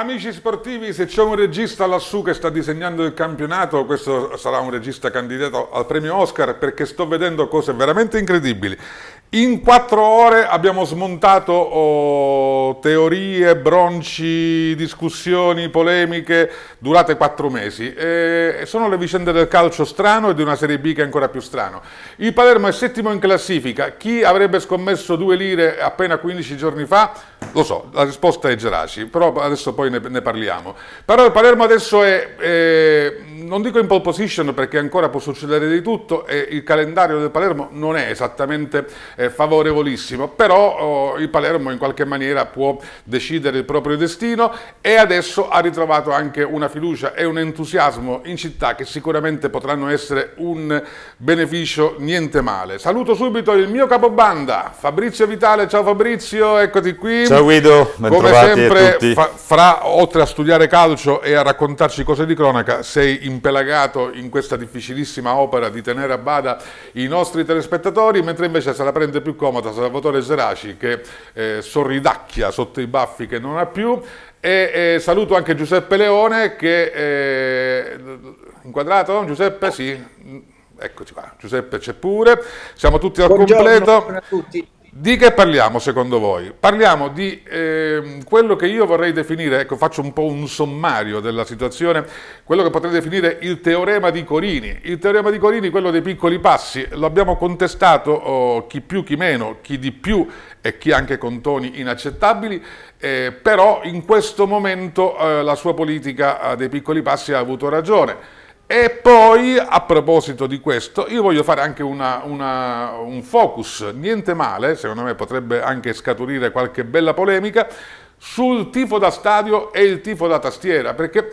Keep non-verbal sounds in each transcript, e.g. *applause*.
Amici sportivi, se c'è un regista lassù che sta disegnando il campionato, questo sarà un regista candidato al premio Oscar perché sto vedendo cose veramente incredibili. In quattro ore abbiamo smontato oh, teorie, bronci, discussioni, polemiche durate quattro mesi. E sono le vicende del calcio strano e di una Serie B che è ancora più strano. Il Palermo è settimo in classifica. Chi avrebbe scommesso due lire appena 15 giorni fa? Lo so, la risposta è Geraci, però adesso poi ne, ne parliamo. Però il Palermo adesso è, è, non dico in pole position perché ancora può succedere di tutto e il calendario del Palermo non è esattamente eh, favorevolissimo, però oh, il Palermo in qualche maniera può decidere il proprio destino e adesso ha ritrovato anche una fiducia e un entusiasmo in città che sicuramente potranno essere un beneficio niente male. Saluto subito il mio capobanda Fabrizio Vitale, ciao Fabrizio, eccoti qui. Ciao Guido, ben Come sempre, fa, fra, oltre a studiare calcio e a raccontarci cose di cronaca, sei impelagato in questa difficilissima opera di tenere a bada i nostri telespettatori, mentre invece se la prende rende più comoda Salvatore Seraci che eh, sorridacchia sotto i baffi che non ha più e, e eh, saluto anche Giuseppe Leone che... Eh, inquadrato? Giuseppe? Sì. Eccoci qua, Giuseppe c'è pure, siamo tutti al Buongiorno, completo. Buongiorno a tutti. Di che parliamo secondo voi? Parliamo di eh, quello che io vorrei definire, ecco faccio un po' un sommario della situazione, quello che potrei definire il teorema di Corini. Il teorema di Corini, quello dei piccoli passi, l'abbiamo contestato oh, chi più chi meno, chi di più e chi anche con toni inaccettabili, eh, però in questo momento eh, la sua politica eh, dei piccoli passi ha avuto ragione e poi, a proposito di questo, io voglio fare anche una, una, un focus, niente male, secondo me potrebbe anche scaturire qualche bella polemica, sul tifo da stadio e il tifo da tastiera, perché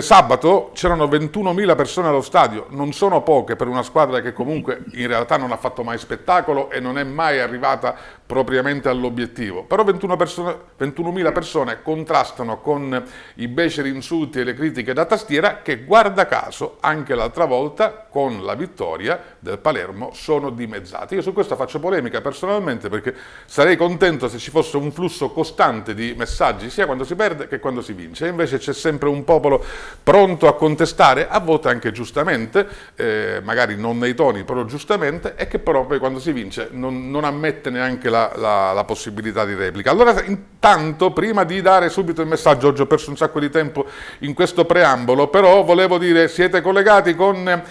sabato c'erano 21.000 persone allo stadio, non sono poche per una squadra che comunque in realtà non ha fatto mai spettacolo e non è mai arrivata propriamente all'obiettivo. Però 21.000 persone, 21 persone contrastano con i beceri insulti e le critiche da tastiera che, guarda caso, anche l'altra volta con la vittoria del Palermo sono dimezzati. Io su questo faccio polemica personalmente perché sarei contento se ci fosse un flusso costante di messaggi sia quando si perde che quando si vince. E invece c'è sempre un popolo pronto a contestare, a volte anche giustamente, eh, magari non nei toni, però giustamente, e che proprio quando si vince non, non ammette neanche la la, la, la, possibilità di replica. Allora, intanto, prima di dare subito il messaggio, oggi ho perso un sacco di tempo in questo preambolo, però volevo dire, siete collegati con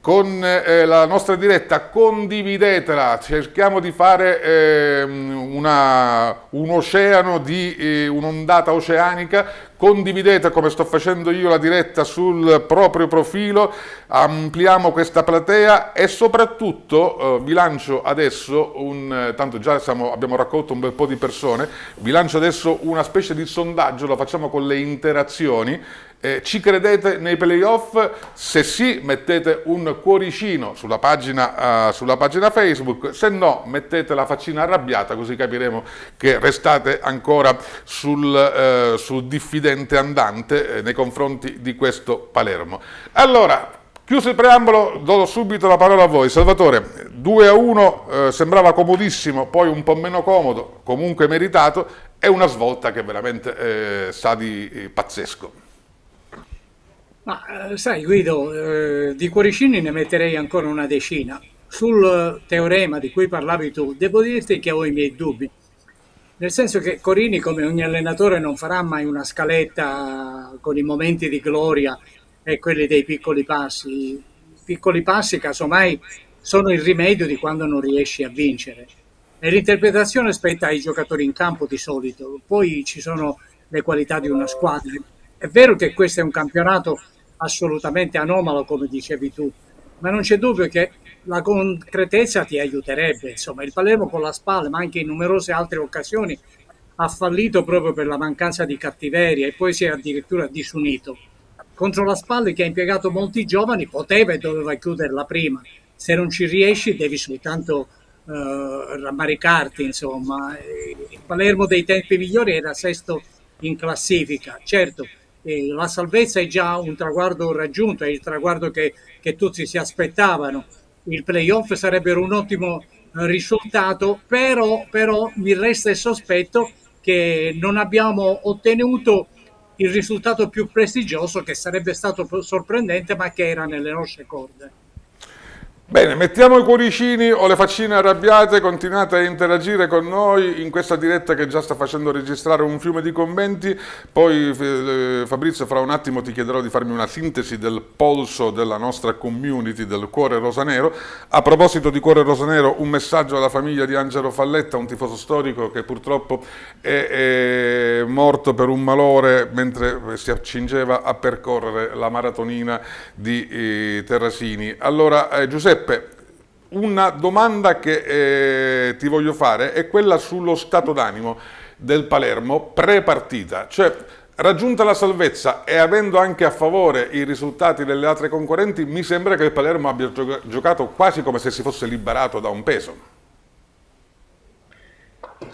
con eh, la nostra diretta, condividetela, cerchiamo di fare eh, una, un oceano di eh, un'ondata oceanica, condividete come sto facendo io la diretta sul proprio profilo, ampliamo questa platea e soprattutto eh, vi lancio adesso un, eh, tanto già siamo, abbiamo raccolto un bel po' di persone, vi lancio adesso una specie di sondaggio, lo facciamo con le interazioni eh, ci credete nei playoff? Se sì, mettete un cuoricino sulla pagina, uh, sulla pagina Facebook, se no mettete la faccina arrabbiata così capiremo che restate ancora sul, uh, sul diffidente andante eh, nei confronti di questo Palermo. Allora, Chiuso il preambolo, do subito la parola a voi. Salvatore, 2 a 1 eh, sembrava comodissimo, poi un po' meno comodo, comunque meritato, è una svolta che veramente eh, sa di eh, pazzesco. Ma eh, sai Guido, eh, di cuoricini ne metterei ancora una decina. Sul teorema di cui parlavi tu, devo dirti che ho i miei dubbi. Nel senso che Corini, come ogni allenatore, non farà mai una scaletta con i momenti di gloria e quelli dei piccoli passi. I piccoli passi, casomai, sono il rimedio di quando non riesci a vincere. E l'interpretazione spetta ai giocatori in campo di solito. Poi ci sono le qualità di una squadra è vero che questo è un campionato assolutamente anomalo, come dicevi tu, ma non c'è dubbio che la concretezza ti aiuterebbe. Insomma, il Palermo con la spalla, ma anche in numerose altre occasioni, ha fallito proprio per la mancanza di cattiveria e poi si è addirittura disunito. Contro la Spalla che ha impiegato molti giovani poteva e doveva chiuderla prima. Se non ci riesci devi soltanto eh, rammaricarti, insomma. Il Palermo dei tempi migliori era sesto in classifica. Certo, eh, la salvezza è già un traguardo raggiunto, è il traguardo che, che tutti si aspettavano. Il playoff sarebbero un ottimo eh, risultato, però, però mi resta il sospetto che non abbiamo ottenuto il risultato più prestigioso che sarebbe stato sorprendente ma che era nelle nostre corde. Bene, mettiamo i cuoricini o le faccine arrabbiate, continuate a interagire con noi in questa diretta che già sta facendo registrare un fiume di commenti, poi eh, Fabrizio fra un attimo ti chiederò di farmi una sintesi del polso della nostra community del Cuore Rosanero. A proposito di Cuore Rosanero, un messaggio alla famiglia di Angelo Falletta, un tifoso storico che purtroppo è, è morto per un malore mentre si accingeva a percorrere la maratonina di eh, Terrasini. Allora eh, Giuseppe, Giuseppe, una domanda che eh, ti voglio fare è quella sullo stato d'animo del Palermo pre-partita, cioè raggiunta la salvezza e avendo anche a favore i risultati delle altre concorrenti, mi sembra che il Palermo abbia giocato quasi come se si fosse liberato da un peso.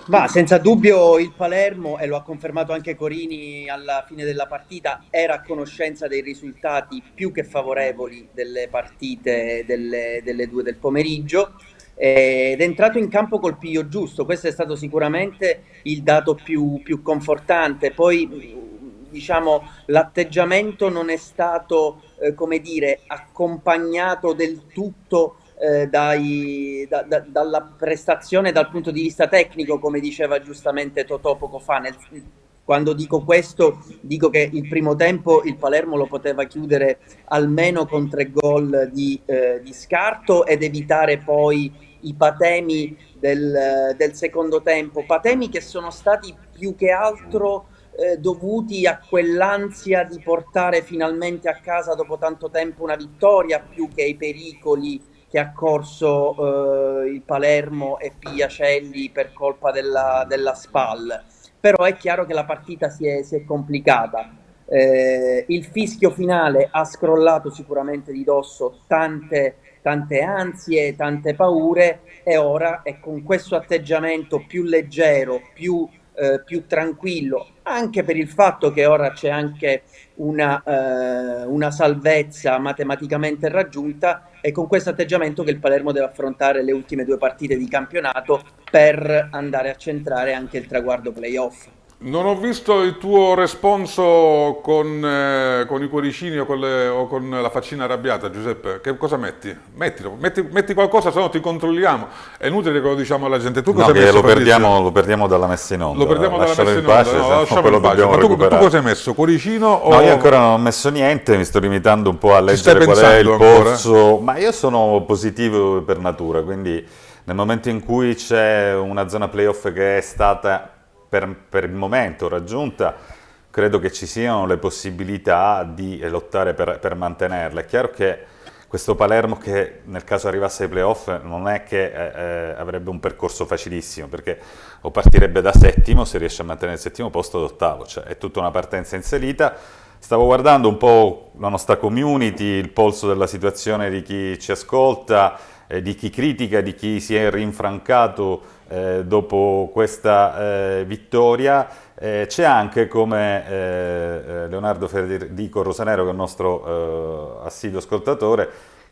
Ma senza dubbio il Palermo, e lo ha confermato anche Corini alla fine della partita, era a conoscenza dei risultati più che favorevoli delle partite delle, delle due del pomeriggio eh, ed è entrato in campo col piglio giusto, questo è stato sicuramente il dato più, più confortante. Poi diciamo, l'atteggiamento non è stato, eh, come dire, accompagnato del tutto eh, dai, da, da, dalla prestazione dal punto di vista tecnico, come diceva giustamente Totò poco fa. Nel, quando dico questo, dico che il primo tempo il Palermo lo poteva chiudere almeno con tre gol di, eh, di scarto ed evitare poi i patemi del, del, secondo tempo, patemi che sono stati più che altro eh, dovuti a quell'ansia di portare finalmente a casa dopo tanto tempo una vittoria più che ai pericoli che ha corso eh, il Palermo e Piacelli per colpa della, della, SPAL. Però è chiaro che la partita si è, si è complicata. Eh, il fischio finale ha scrollato sicuramente di dosso tante, tante ansie, tante paure e ora è con questo atteggiamento più leggero, più eh, più tranquillo, anche per il fatto che ora c'è anche una, eh, una, salvezza matematicamente raggiunta e con questo atteggiamento che il Palermo deve affrontare le ultime due partite di campionato per andare a centrare anche il traguardo playoff. Non ho visto il tuo responso con, eh, con i cuoricini o con, le, o con, la faccina arrabbiata, Giuseppe. Che cosa metti? Mettilo, metti, metti qualcosa, se no ti controlliamo. È inutile che lo diciamo alla gente. Tu cosa hai messo? Lo perdiamo, lo perdiamo, dalla messa in onda. Lo perdiamo dalla messa in onda. Pace, no, lasciamo in pace. Ma tu, tu, cosa hai messo? Cuoricino? O... No, io ancora non ho messo niente, mi sto limitando un po' a leggere qual è il corso. Ma io sono positivo per natura, quindi nel momento in cui c'è una zona playoff che è stata per, per il momento raggiunta, credo che ci siano le possibilità di eh, lottare per, per mantenerla. È chiaro che questo Palermo che nel caso arrivasse ai playoff non è che eh, eh, avrebbe un percorso facilissimo perché o partirebbe da settimo se riesce a mantenere il settimo posto ad ottavo, cioè è tutta una partenza in salita. Stavo guardando un po' la nostra community, il polso della situazione di chi ci ascolta, eh, di chi critica, di chi si è rinfrancato eh, dopo questa eh, vittoria, eh, c'è anche come eh, eh, Leonardo Federico Rosanero, che è il nostro assiduo ascoltatore,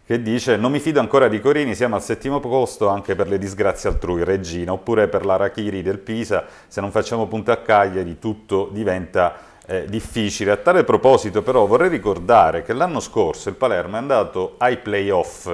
che dice non mi fido ancora di Corini, siamo al settimo posto anche per le disgrazie altrui, Regina, oppure per l'Arachiri del Pisa, se non facciamo punta a Cagliari tutto diventa eh, difficile. A tale proposito però vorrei ricordare che l'anno scorso il Palermo è andato ai playoff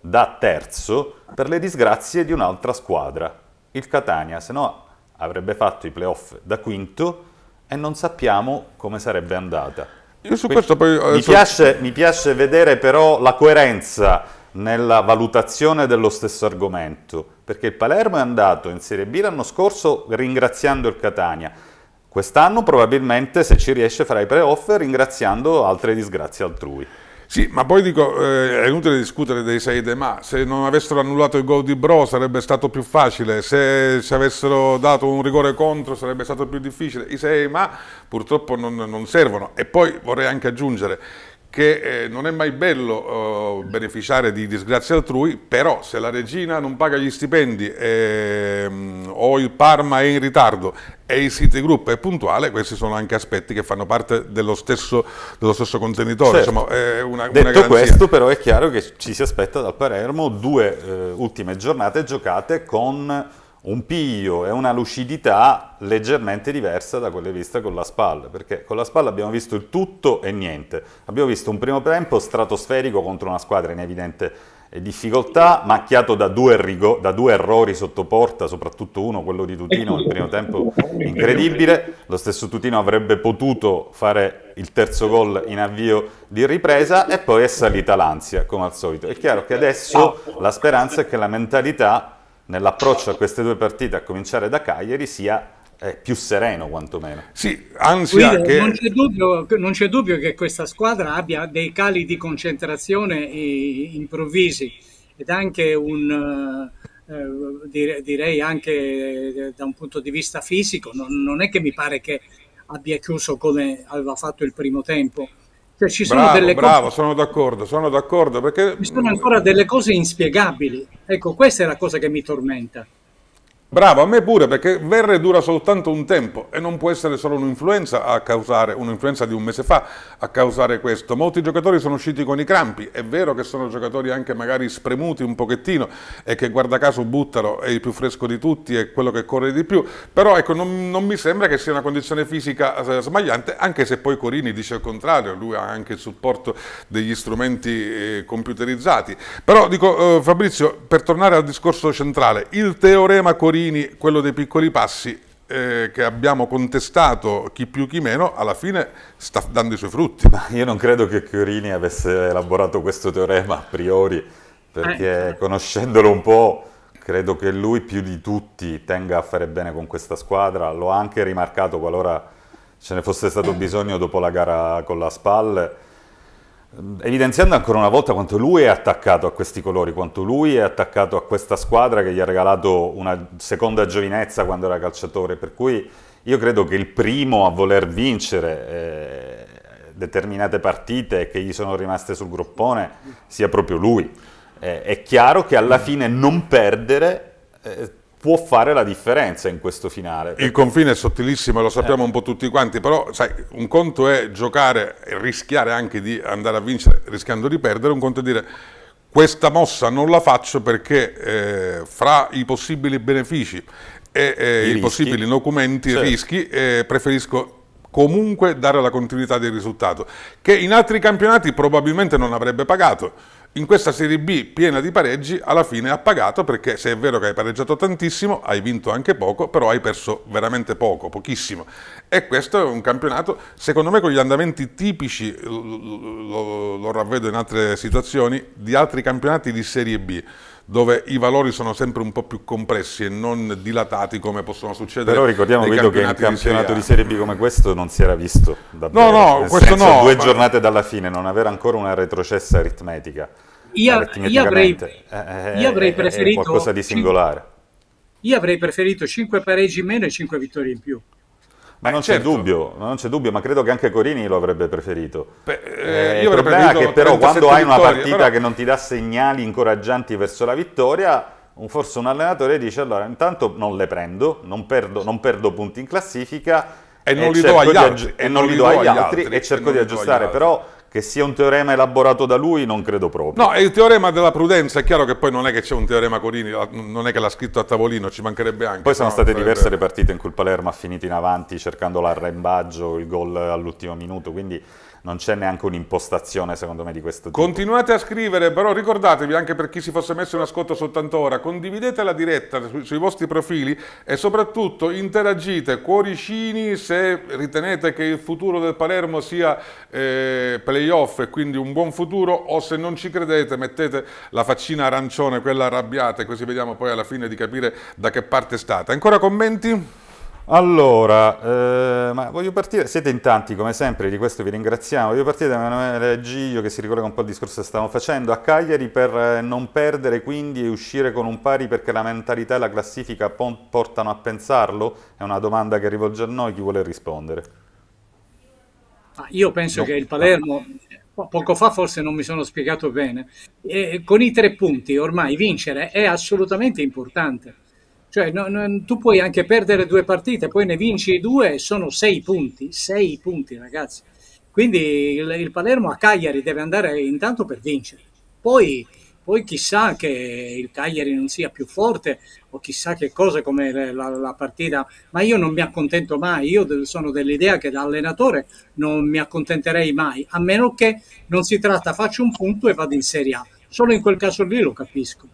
da terzo per le disgrazie di un'altra squadra, il Catania, se no avrebbe fatto i playoff da quinto e non sappiamo come sarebbe andata. Io su questo poi, mi, piace, mi piace vedere però la coerenza nella valutazione dello stesso argomento, perché il Palermo è andato in Serie B l'anno scorso ringraziando il Catania, quest'anno probabilmente se ci riesce farà i playoff ringraziando altre disgrazie altrui. Sì, ma poi dico, eh, è inutile discutere dei sei de ma, se non avessero annullato il gol di Bro sarebbe stato più facile, se ci avessero dato un rigore contro sarebbe stato più difficile, i sei ma purtroppo non, non servono. E poi vorrei anche aggiungere, che eh, non è mai bello eh, beneficiare di disgrazie altrui, però se la regina non paga gli stipendi ehm, o il Parma è in ritardo e il Citigroup è puntuale, questi sono anche aspetti che fanno parte dello stesso, dello stesso contenitore. Certo. Insomma, è una, Detto una questo però è chiaro che ci si aspetta dal Palermo due eh, ultime giornate giocate con un piglio e una lucidità leggermente diversa da quelle viste con la spalla, perché con la spalla abbiamo visto il tutto e niente. Abbiamo visto un primo tempo stratosferico contro una squadra in evidente eh, difficoltà, macchiato da due, rigo, da due errori sotto porta, soprattutto uno, quello di Tutino, nel primo tempo incredibile. Lo stesso Tutino avrebbe potuto fare il terzo gol in avvio di ripresa e poi è salita l'ansia, come al solito. È chiaro che adesso la speranza è che la mentalità nell'approccio a queste due partite, a cominciare da Cagliari, sia eh, più sereno quantomeno. Sì, ansia Guido, che... non, c'è dubbio, non c'è dubbio che questa squadra abbia dei cali di concentrazione eh, improvvisi ed anche un... Eh, eh direi anche eh, da un punto di vista fisico non, non è che mi pare che abbia chiuso come aveva fatto il primo tempo cioè, ci sono bravo, delle bravo, sono d'accordo, sono d'accordo perché... Ci sono ancora delle cose inspiegabili. Ecco, questa è la cosa che mi tormenta. Bravo, a me pure, perché Verre dura soltanto un tempo e non può essere solo un'influenza a causare, un'influenza di un mese fa a causare questo. Molti giocatori sono usciti con i crampi, è vero che sono giocatori anche magari spremuti un pochettino e che guarda caso buttano, è il più fresco di tutti, è quello che corre di più, però ecco, non, non mi sembra che sia una condizione fisica eh, smagliante, anche se poi Corini dice il contrario, lui ha anche il supporto degli strumenti eh, computerizzati. Però dico, eh, Fabrizio, per tornare al discorso centrale, il teorema Corini piccolini, quello dei piccoli passi eh, che abbiamo contestato chi più chi meno, alla fine sta dando i suoi frutti. Ma io non credo che Chiorini avesse elaborato questo teorema a priori, perché eh. conoscendolo un po', credo che lui più di tutti tenga a fare bene con questa squadra, l'ho anche rimarcato qualora ce ne fosse stato eh. bisogno dopo la gara con la Spalle. Ehm, evidenziando ancora una volta quanto lui è attaccato a questi colori, quanto lui è attaccato a questa squadra che gli ha regalato una seconda giovinezza quando era calciatore, per cui io credo che il primo a voler vincere eh, determinate partite che gli sono rimaste sul groppone sia proprio lui. Eh, è chiaro che alla fine non perdere eh, può fare la differenza in questo finale. Il confine è sottilissimo, lo sappiamo eh. un po' tutti quanti, però sai, un conto è giocare e rischiare anche di andare a vincere rischiando di perdere, un conto è dire questa mossa non la faccio perché eh, fra i possibili benefici e eh, i, i possibili documenti certo. rischi eh, preferisco comunque dare la continuità del risultato, che in altri campionati probabilmente non avrebbe pagato in questa Serie B piena di pareggi alla fine ha pagato perché se è vero che hai pareggiato tantissimo, hai vinto anche poco, però hai perso veramente poco, pochissimo. E questo è un campionato, secondo me con gli andamenti tipici, lo, lo ravvedo in altre situazioni, di altri campionati di Serie B dove i valori sono sempre un po' più compressi e non dilatati come possono succedere. Però ricordiamo Guido che un campionato di serie, di serie B come questo non si era visto davvero. No, no, Nel questo senso, no. Due ma... giornate dalla fine, non avere ancora una retrocessa aritmetica io, io, avrei, eh, eh, io eh, avrei preferito qualcosa di singolare. Io avrei preferito 5 pareggi in meno e 5 vittorie in più. Ma non, certo. c'è dubbio, non c'è dubbio, ma credo che anche Corini lo avrebbe preferito. Beh, eh, il problema è che però quando hai vittorie, una partita però... che non ti dà segnali incoraggianti verso la vittoria, un, forse un allenatore dice allora intanto non le prendo, non perdo, non perdo punti in classifica e, non li do agli altri e cerco di aggiustare. Però che sia un teorema elaborato da lui non credo proprio. No, è il teorema della prudenza, è chiaro che poi non è che c'è un teorema Corini, non è che l'ha scritto a tavolino, ci mancherebbe anche. Poi sono state diverse le partite in cui il Palermo ha finito in avanti cercando l'arrembaggio, il gol all'ultimo minuto, quindi non c'è neanche un'impostazione secondo me di questo tipo. Continuate a scrivere, però ricordatevi anche per chi si fosse messo in ascolto soltanto ora, condividete la diretta su, sui vostri profili e soprattutto interagite, cuoricini se ritenete che il futuro del Palermo sia eh, playoff e quindi un buon futuro o se non ci credete mettete la faccina arancione, quella arrabbiata e così vediamo poi alla fine di capire da che parte è stata. Ancora commenti? Allora, eh, voglio partire, siete in tanti come sempre, di questo vi ringraziamo, voglio partire da Emanuele Giglio che si ricollega un po' al discorso che stavamo facendo, a Cagliari per eh, non perdere quindi e uscire con un pari perché la mentalità e la classifica portano a pensarlo? È una domanda che rivolge a noi, chi vuole rispondere? Ah, io penso no. che il Palermo, poco fa forse non mi sono spiegato bene, eh, con i tre punti ormai vincere è assolutamente importante cioè, no, no, tu puoi anche perdere due partite, poi ne vinci due e sono sei punti. Sei punti, ragazzi. Quindi il, il Palermo a Cagliari deve andare intanto per vincere. Poi, poi, chissà che il Cagliari non sia più forte o chissà che cosa come la, la partita. Ma io non mi accontento mai. Io sono dell'idea che da allenatore non mi accontenterei mai, a meno che non si tratta faccio un punto e vado in Serie A. Solo in quel caso lì lo capisco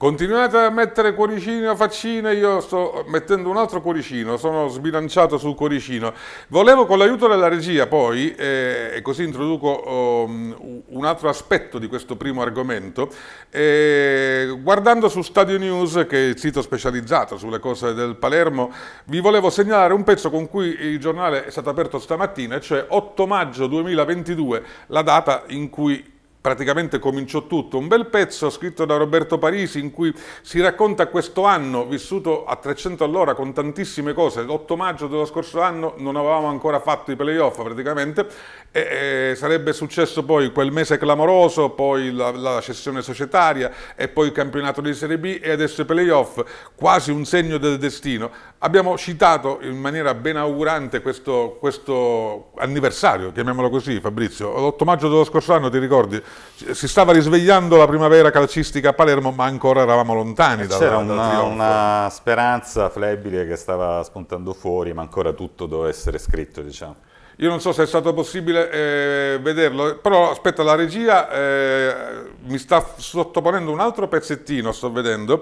Continuate a mettere cuoricini cuoricino, faccine, io sto mettendo un altro cuoricino, sono sbilanciato sul cuoricino. Volevo con l'aiuto della regia poi, eh, e così introduco um, un altro aspetto di questo primo argomento, eh, guardando su Stadio News, che è il sito specializzato sulle cose del Palermo, vi volevo segnalare un pezzo con cui il giornale è stato aperto stamattina, cioè 8 maggio 2022, la data in cui praticamente cominciò tutto, un bel pezzo scritto da Roberto Parisi in cui si racconta questo anno vissuto a 300 all'ora con tantissime cose, l'8 maggio dello scorso anno non avevamo ancora fatto i playoff praticamente e, e sarebbe successo poi quel mese clamoroso, poi la, la cessione societaria e poi il campionato di Serie B e adesso i playoff, quasi un segno del destino. Abbiamo citato in maniera ben augurante questo, questo anniversario, chiamiamolo così Fabrizio, l'8 maggio dello scorso anno ti ricordi? si stava risvegliando la primavera calcistica a Palermo, ma ancora eravamo lontani eh, dalla C'era una, una, speranza flebile che stava spuntando fuori, ma ancora tutto doveva essere scritto, diciamo. Io non so se è stato possibile eh, vederlo, però aspetta, la regia eh, mi sta sottoponendo un altro pezzettino, sto vedendo.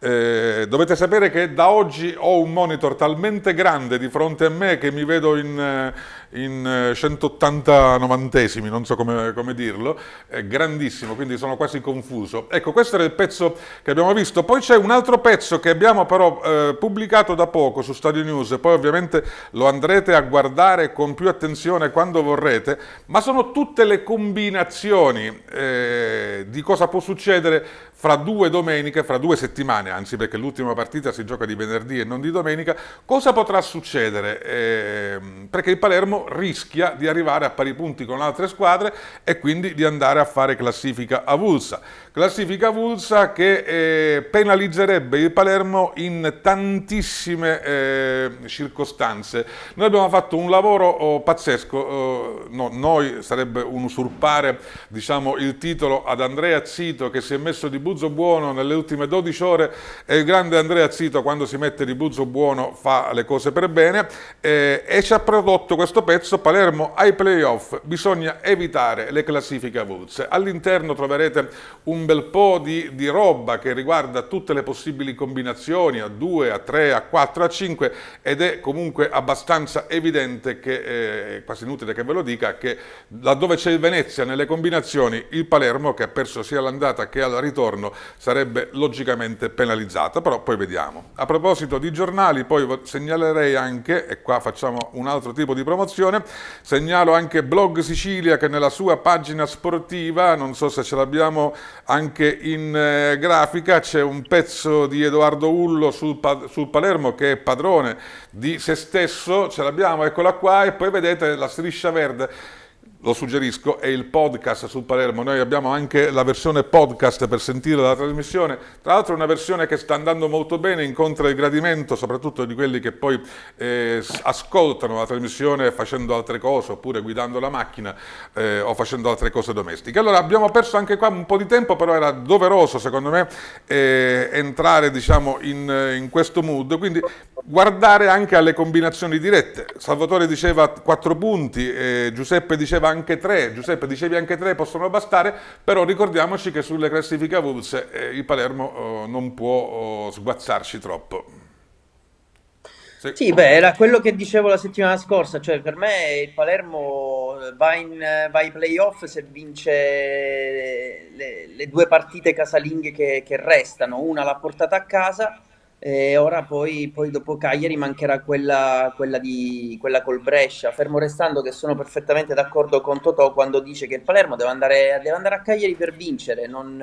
Eh, dovete sapere che da oggi ho un monitor talmente grande di fronte a me che mi vedo in, eh, in 180 eh, novantesimi, non so come, come dirlo, è grandissimo, quindi sono quasi confuso. Ecco, questo era il pezzo che abbiamo visto. Poi c'è un altro pezzo che abbiamo però eh, pubblicato da poco su Stadio News, poi ovviamente lo andrete a guardare con più attenzione quando vorrete, ma sono tutte le combinazioni eh, di cosa può succedere fra due domeniche, fra due settimane, anzi perché l'ultima partita si gioca di venerdì e non di domenica, cosa potrà succedere? Eh, perché il Palermo qualcuno rischia di arrivare a pari punti con altre squadre e quindi di andare a fare classifica avulsa. Classifica avulsa che eh, penalizzerebbe il Palermo in tantissime eh, circostanze. Noi abbiamo fatto un lavoro oh, pazzesco, oh, no, noi sarebbe un usurpare diciamo, il titolo ad Andrea Zito che si è messo di buzzo buono nelle ultime 12 ore e il grande Andrea Zito quando si mette di buzzo buono fa le cose per bene eh, e ci ha prodotto questo pezzo Palermo ai playoff, bisogna evitare le classifiche avulse. All'interno troverete un bel po' di, di, roba che riguarda tutte le possibili combinazioni a 2, a 3, a 4, a 5 ed è comunque abbastanza evidente che, eh, quasi inutile che ve lo dica, che laddove c'è il Venezia nelle combinazioni il Palermo che ha perso sia all'andata che al ritorno sarebbe logicamente penalizzato, però poi vediamo. A proposito di giornali poi segnalerei anche, e qua facciamo un altro tipo di promozione, passione. Segnalo anche Blog Sicilia che nella sua pagina sportiva, non so se ce l'abbiamo anche in eh, grafica, c'è un pezzo di Edoardo Ullo sul, sul, Palermo che è padrone di se stesso, ce l'abbiamo, eccola qua, e poi vedete la striscia verde lo suggerisco, è il podcast su Palermo. Noi abbiamo anche la versione podcast per sentire la trasmissione. Tra l'altro è una versione che sta andando molto bene, incontra il gradimento, soprattutto di quelli che poi eh, ascoltano la trasmissione facendo altre cose, oppure guidando la macchina eh, o facendo altre cose domestiche. Allora abbiamo perso anche qua un po' di tempo, però era doveroso secondo me eh, entrare diciamo, in, in questo mood. Quindi guardare anche alle combinazioni dirette. Salvatore diceva 4 punti, eh, Giuseppe diceva anche tre, Giuseppe dicevi anche tre possono bastare, però ricordiamoci che sulle classifiche avulse eh, il Palermo eh, non può oh, sguazzarci troppo. Se... Sì, beh, era quello che dicevo la settimana scorsa, cioè per me il Palermo eh, va, in, eh, va ai playoff se vince le, le, due partite casalinghe che, che restano, una l'ha portata a casa e ora poi, poi, dopo Cagliari mancherà quella, quella, di, quella col Brescia, fermo restando che sono perfettamente d'accordo con Totò quando dice che il Palermo deve andare, deve andare a Cagliari per vincere, non,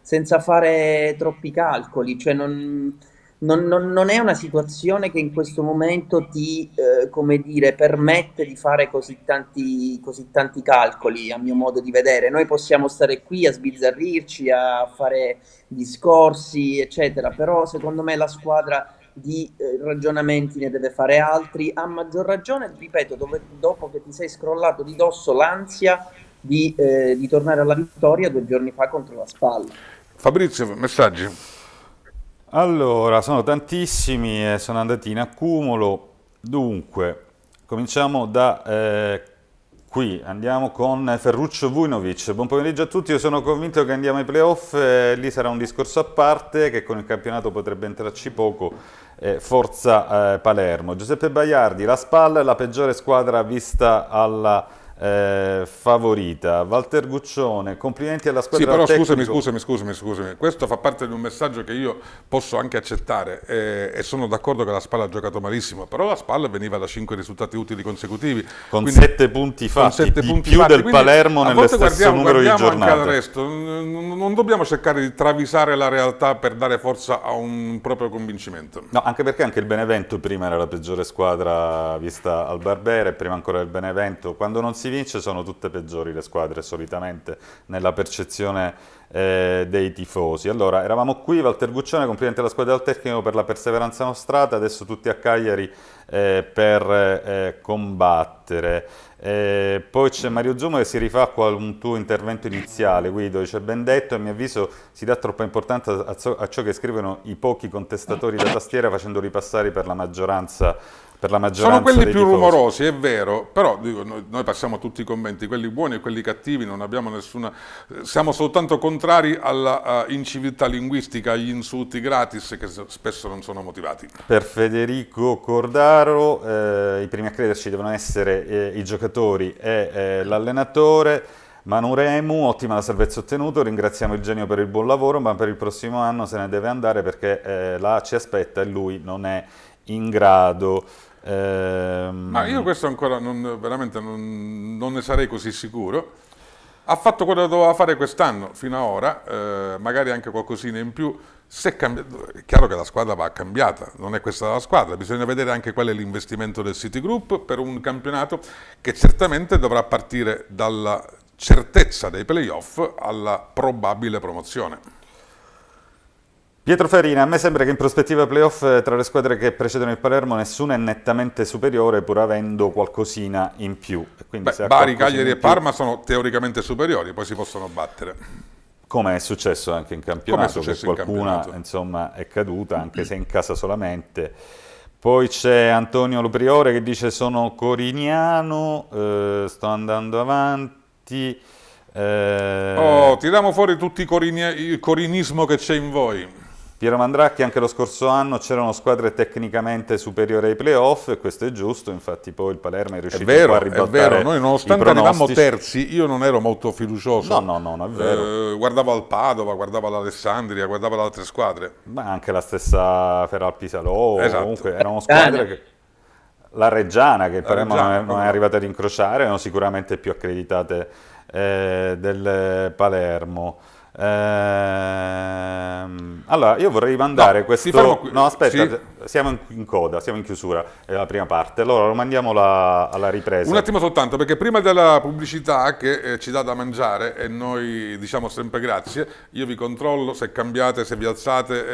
senza fare troppi calcoli, cioè non, non, non, non, è una situazione che in questo momento ti eh, come dire, permette di fare così tanti, così tanti, calcoli, a mio modo di vedere. Noi possiamo stare qui a sbizzarrirci, a fare discorsi, eccetera, però secondo me la squadra di eh, ragionamenti ne deve fare altri, a maggior ragione, ripeto, dove, dopo che ti sei scrollato di dosso l'ansia di, eh, di tornare alla vittoria due giorni fa contro la Spalla. Fabrizio, messaggi. Allora, sono tantissimi e sono andati in accumulo. Dunque, cominciamo da eh, qui. Andiamo con Ferruccio Vujnovic. Buon pomeriggio a tutti, io sono convinto che andiamo ai playoff, eh, lì sarà un discorso a parte che con il campionato potrebbe entrarci poco. Eh, forza eh, Palermo. Giuseppe Baiardi, la spalla è la peggiore squadra vista alla eh, favorita. Walter Guccione, complimenti alla squadra. Sì, però scusami, scusami, scusami, scusami, Questo fa parte di un messaggio che io posso anche accettare eh, e sono d'accordo che la Spalla ha giocato malissimo, però la Spalla veniva da 5 risultati utili consecutivi. Con 7 punti fatti, con punti più fatti. del Quindi, Palermo nello stesso numero di giornate. Anche al resto. Non dobbiamo cercare di travisare la realtà per dare forza a un proprio convincimento. No, anche perché anche il Benevento prima era la peggiore squadra vista al Barbere, prima ancora il Benevento. Quando non si vince sono tutte peggiori le squadre solitamente nella percezione eh, dei tifosi. Allora, eravamo qui, Walter Guccione, complimenti alla squadra del tecnico per la perseveranza nostrata, adesso tutti a Cagliari eh, per eh, combattere. Eh, poi c'è Mario Zumo che si rifà a un tuo intervento iniziale, Guido, dice ben detto, a mio avviso si dà troppa importanza a, ciò che scrivono i pochi contestatori da tastiera facendoli passare per la maggioranza per la maggioranza Sono quelli più tifosi. rumorosi, è vero, però dico, noi, noi, passiamo tutti i commenti, quelli buoni e quelli cattivi, non abbiamo nessuna... Siamo soltanto contrari alla uh, inciviltà linguistica, agli insulti gratis che spesso non sono motivati. Per Federico Cordaro, eh, i primi a crederci devono essere eh, i giocatori e eh, l'allenatore. Manu Remu, ottima la salvezza ottenuta, ringraziamo il genio per il buon lavoro, ma per il prossimo anno se ne deve andare perché eh, la ci aspetta e lui non è in grado. Ehm... Ma io questo ancora non, veramente non, non, ne sarei così sicuro. Ha fatto quello che doveva fare quest'anno fino ad ora, eh, magari anche qualcosina in più. Se cambia... È chiaro che la squadra va cambiata, non è questa la squadra, bisogna vedere anche qual è l'investimento del Citigroup per un campionato che certamente dovrà partire dalla certezza dei playoff alla probabile promozione. Pietro Farina, a me sembra che in prospettiva playoff eh, tra le squadre che precedono il Palermo nessuna è nettamente superiore pur avendo qualcosina in più. Quindi Beh, Bari, Cagliari e Parma più... sono teoricamente superiori, poi si possono battere. Come è successo anche in campionato, che qualcuna campionato. Insomma, è caduta, anche se in casa solamente. Poi c'è Antonio Lupriore che dice sono coriniano, eh, sto andando avanti. Eh... Oh, tiriamo fuori tutti i corini- il corinismo che c'è in voi. Piero Mandracchi anche lo scorso anno c'erano squadre tecnicamente superiori ai playoff e questo è giusto, infatti poi il Palermo è riuscito è vero, a ribaltare È vero, noi nonostante eravamo terzi, io non ero molto fiducioso. No, no, no, è vero. Eh, guardavo al Padova, guardavo all'Alessandria, guardavo alle altre squadre. Ma anche la stessa Feral Pisalò, esatto. comunque erano squadre eh, che... La Reggiana, che il Palermo non è, non è arrivata ad incrociare, erano sicuramente più accreditate eh, del Palermo. Ehm, allora, io vorrei mandare no, questo... No, aspetta, sì. siamo in, in, coda, siamo in chiusura, è eh, la prima parte. Allora, lo mandiamo la, alla ripresa. Un attimo soltanto, perché prima della pubblicità che eh, ci dà da mangiare e noi diciamo sempre grazie, io vi controllo se cambiate, se vi alzate,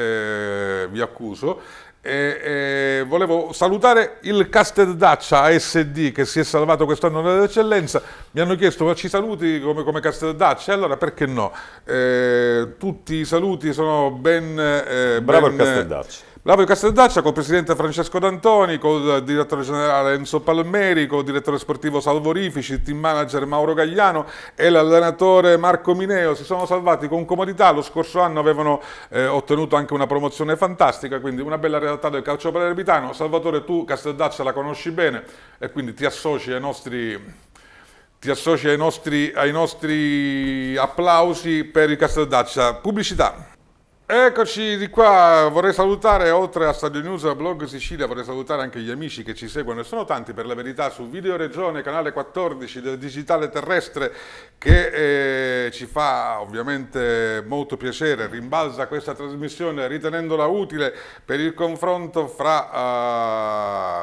eh, vi accuso. Eh, eh, volevo salutare il Castel Daccia ASD che si è salvato quest'anno dall'eccellenza. Mi hanno chiesto ma ci saluti come, come Castel Daccia? Allora perché no? Eh, tutti i saluti sono ben... Eh, Bravo ben, il Castel Daccia. Lavo di Casteldaccia col presidente Francesco D'Antoni, col direttore generale Enzo Palmeri, col direttore sportivo Salvo Rifici, il team manager Mauro Gagliano e l'allenatore Marco Mineo. Si sono salvati con comodità, lo scorso anno avevano eh, ottenuto anche una promozione fantastica, quindi una bella realtà del calcio palermitano. Salvatore, tu Casteldaccia la conosci bene e quindi ti associ ai nostri ti associ ai nostri, ai nostri applausi per il Casteldaccia. Pubblicità. Eccoci di qua, vorrei salutare oltre a Stadio News e a Blog Sicilia, vorrei salutare anche gli amici che ci seguono e sono tanti per la verità su Video Regione, canale 14 del Digitale Terrestre che eh, ci fa ovviamente molto piacere, rimbalza questa trasmissione ritenendola utile per il confronto fra,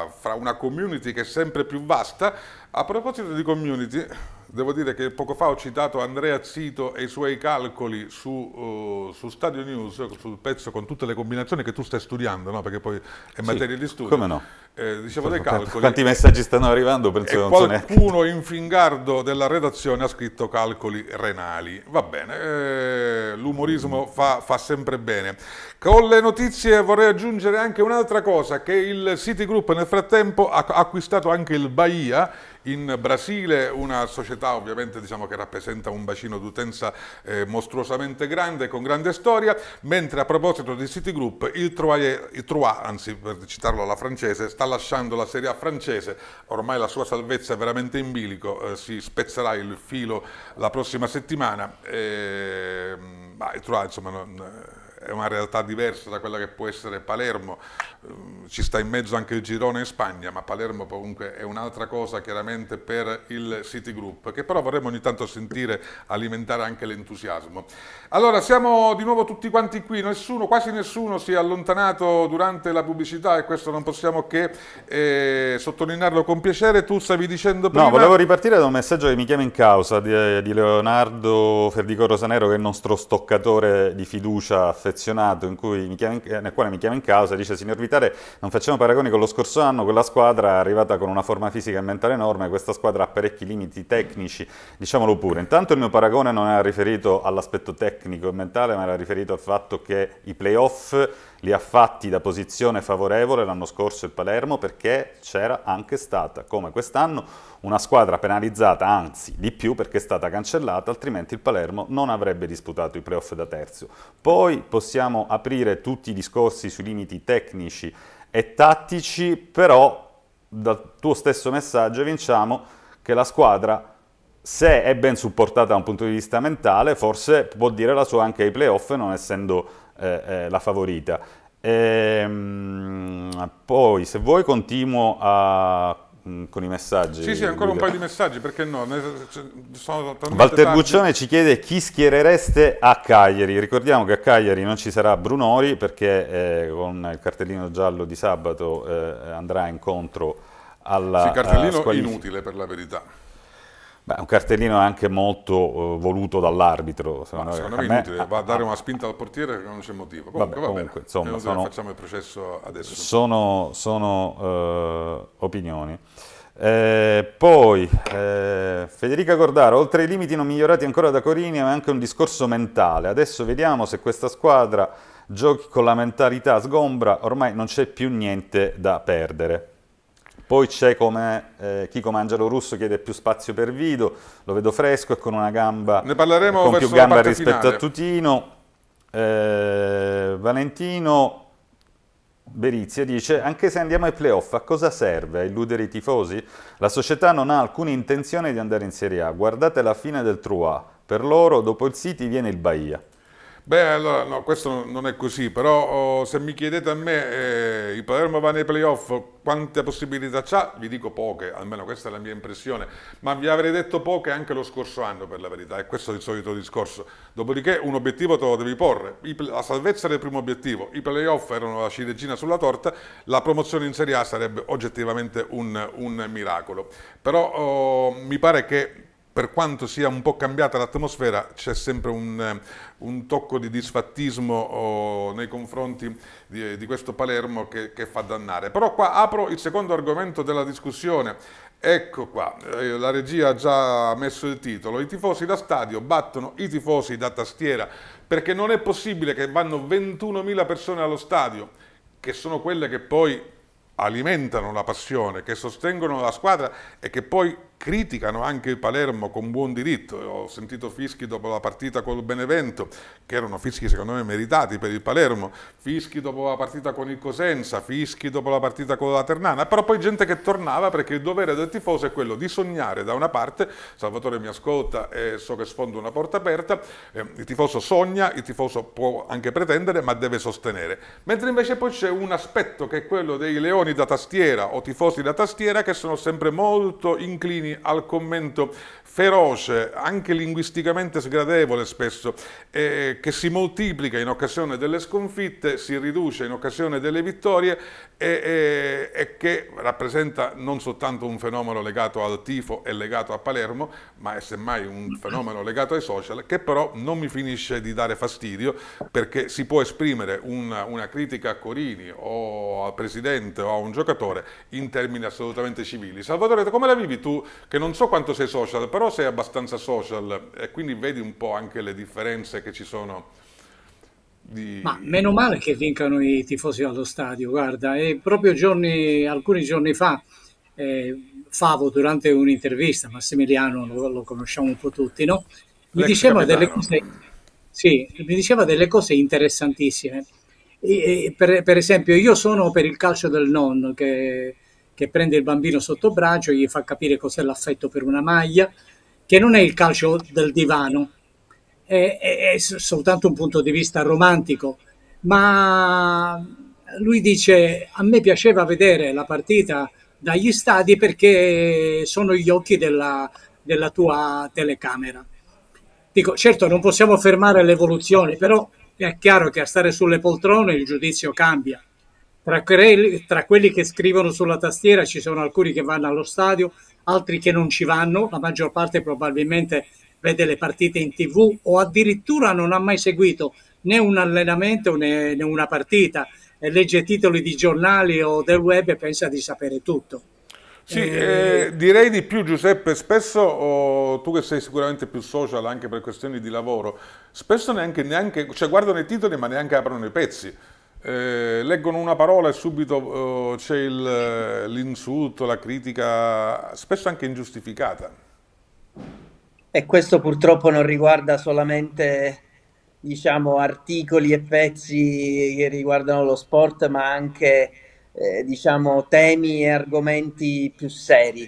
uh, fra una community che è sempre più vasta. A proposito di community, devo dire che poco fa ho citato Andrea Zito e i suoi calcoli su, uh, su, Stadio News, sul pezzo con tutte le combinazioni che tu stai studiando, no? perché poi è materia sì, di studio. Come no? Eh, dicevo dei calcoli. Quanti messaggi stanno arrivando? Penso e qualcuno in fingardo della redazione ha scritto calcoli renali. Va bene, eh, l'umorismo mm. fa, fa, sempre bene. Con le notizie vorrei aggiungere anche un'altra cosa, che il Citigroup nel frattempo ha acquistato anche il Bahia in Brasile una società ovviamente diciamo, che rappresenta un bacino d'utenza eh, mostruosamente grande, con grande storia, mentre a proposito di Citigroup, il Trois, anzi per citarlo alla francese, sta lasciando la Serie A francese, ormai la sua salvezza è veramente in bilico, eh, si spezzerà il filo la prossima settimana, e, ehm, bah, il Trois insomma... Non, eh, è una realtà diversa da quella che può essere Palermo, ehm, ci sta in mezzo anche il girone in Spagna, ma Palermo comunque è un'altra cosa chiaramente per il Citigroup, che però vorremmo ogni tanto sentire alimentare anche l'entusiasmo. Allora siamo di nuovo tutti quanti qui, nessuno, quasi nessuno si è allontanato durante la pubblicità e questo non possiamo che eh, sottolinearlo con piacere, tu stavi dicendo prima... No, volevo ripartire da un messaggio che mi chiama in causa di, eh, di Leonardo Ferdicò Rosanero che è il nostro stoccatore di fiducia a affezionato in in, eh, nel quale mi chiama in causa e dice signor Vitale non facciamo paragoni con lo scorso anno, quella squadra è arrivata con una forma fisica e mentale enorme, questa squadra ha parecchi limiti tecnici, diciamolo pure. Intanto il mio paragone non era riferito all'aspetto tecnico e mentale ma era riferito al fatto che i playoff li ha fatti da posizione favorevole l'anno scorso il Palermo perché c'era anche stata, come quest'anno, una squadra penalizzata, anzi di più perché è stata cancellata, altrimenti il Palermo non avrebbe disputato i playoff da terzo. Poi possiamo aprire tutti i discorsi sui limiti tecnici e tattici, però dal tuo stesso messaggio vinciamo che la squadra se è ben supportata da un punto di vista mentale, forse può dire la sua anche ai playoff, non essendo eh, eh, la favorita. Ehm, poi se vuoi continuo a mm, con i messaggi. Sì, sì, ancora un paio di messaggi, perché no? Walter Guccione ci chiede chi schierereste a Cagliari. Ricordiamo che a Cagliari non ci sarà Brunori perché eh, con il cartellino giallo di sabato eh, andrà incontro alla... Sì, cartellino uh, inutile per la verità. Beh, un cartellino anche molto eh, voluto dall'arbitro. Secondo, secondo me, me inutile, va a dare una spinta al portiere che non c'è motivo. Comunque, vabbè, comunque, insomma, sono, facciamo il processo adesso. Sono, sono eh, opinioni. Eh, poi eh, Federica Gordaro, oltre ai limiti non migliorati ancora da Corini, ma anche un discorso mentale. Adesso vediamo se questa squadra giochi con la mentalità sgombra, ormai non c'è più niente da perdere. Poi c'è come eh, Chico Mangialo Russo chiede più spazio per Vido, lo vedo fresco e con una gamba ne parleremo con più gamba rispetto finale. a Tutino. Eh, Valentino Berizia dice anche se andiamo ai playoff a cosa serve? A illudere i tifosi? La società non ha alcuna intenzione di andare in Serie A, guardate la fine del Trua, per loro dopo il City viene il Bahia. Beh, allora, no, questo non è così, però oh, se mi chiedete a me, eh, il Palermo va nei playoff, quante possibilità ha? Vi dico poche, almeno questa è la mia impressione, ma vi avrei detto poche anche lo scorso anno per la verità, e questo è il solito discorso. Dopodiché un obiettivo te lo devi porre, la salvezza era il primo obiettivo, i playoff erano la ciliegina sulla torta, la promozione in Serie A sarebbe oggettivamente un, un miracolo. Però oh, mi pare che per quanto sia un po' cambiata l'atmosfera, c'è sempre un, eh, un, tocco di disfattismo oh, nei confronti di, di questo Palermo che, che, fa dannare. Però qua apro il secondo argomento della discussione. Ecco qua, eh, la regia ha già messo il titolo. I tifosi da stadio battono i tifosi da tastiera, perché non è possibile che vanno 21.000 persone allo stadio, che sono quelle che poi alimentano la passione, che sostengono la squadra e che poi criticano anche il Palermo con buon diritto, ho sentito fischi dopo la partita col Benevento, che erano fischi secondo me meritati per il Palermo, fischi dopo la partita con il Cosenza, fischi dopo la partita con la Ternana, però poi gente che tornava perché il dovere del tifoso è quello di sognare da una parte, Salvatore mi ascolta e so che sfondo una porta aperta, eh, il tifoso sogna, il tifoso può anche pretendere ma deve sostenere, mentre invece poi c'è un aspetto che è quello dei leoni da tastiera o tifosi da tastiera che sono sempre molto inclini al commento feroce, anche linguisticamente sgradevole spesso, eh, che si moltiplica in occasione delle sconfitte, si riduce in occasione delle vittorie e, e, e che rappresenta non soltanto un fenomeno legato al tifo e legato a Palermo, ma è semmai un fenomeno legato ai social, che però non mi finisce di dare fastidio perché si può esprimere una, una critica a Corini o al presidente o a un giocatore in termini assolutamente civili. Salvatore, come la vivi tu, che non so quanto sei social, però però sei abbastanza social e quindi vedi un po' anche le differenze che ci sono. Di... Ma meno male che vincano i tifosi allo stadio, guarda, e proprio giorni, alcuni giorni fa eh, Favo durante un'intervista, Massimiliano lo, lo, conosciamo un po' tutti, no? mi, diceva cose, sì, mi diceva delle cose, interessantissime. E, e per, per, esempio, io sono per il calcio del nonno che, che prende il bambino sotto braccio, gli fa capire cos'è l'affetto per una maglia, che non è il calcio del divano, è, è, è soltanto un punto di vista romantico, ma lui dice a me piaceva vedere la partita dagli stadi perché sono gli occhi della, della tua telecamera. Dico, certo, non possiamo fermare l'evoluzione, però è chiaro che a stare sulle poltrone il giudizio cambia. Tra quelli, tra quelli, che scrivono sulla tastiera ci sono alcuni che vanno allo stadio, altri che non ci vanno, la maggior parte probabilmente vede le partite in tv o addirittura non ha mai seguito né un allenamento né, né una partita, e legge titoli di giornali o del web e pensa di sapere tutto. Sì, eh, eh direi di più Giuseppe, spesso oh, tu che sei sicuramente più social anche per questioni di lavoro, spesso neanche, neanche cioè guardano i titoli ma neanche aprono i pezzi, eh, leggono una parola e subito eh, c'è l'insulto, la critica, spesso anche ingiustificata. E questo purtroppo non riguarda solamente diciamo, articoli e pezzi che riguardano lo sport, ma anche eh, diciamo, temi e argomenti più seri.